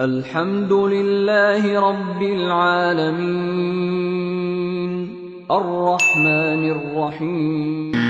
الحمد لله رب العالمين الرحمن الرحيم